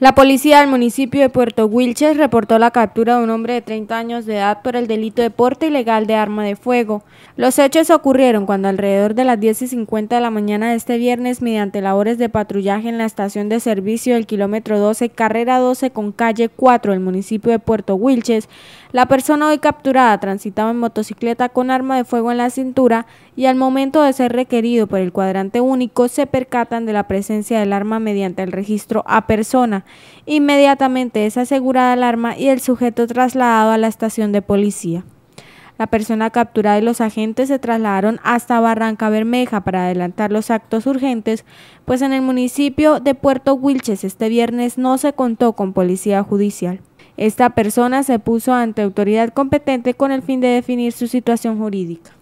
La policía del municipio de Puerto Wilches reportó la captura de un hombre de 30 años de edad por el delito de porte ilegal de arma de fuego. Los hechos ocurrieron cuando alrededor de las 10 y 50 de la mañana de este viernes, mediante labores de patrullaje en la estación de servicio del kilómetro 12, carrera 12 con calle 4 del municipio de Puerto Wilches, la persona hoy capturada transitaba en motocicleta con arma de fuego en la cintura y al momento de ser requerido por el cuadrante único se percatan de la presencia del arma mediante el registro a persona Inmediatamente es asegurada el arma y el sujeto trasladado a la estación de policía. La persona capturada y los agentes se trasladaron hasta Barranca Bermeja para adelantar los actos urgentes, pues en el municipio de Puerto Wilches este viernes no se contó con policía judicial. Esta persona se puso ante autoridad competente con el fin de definir su situación jurídica.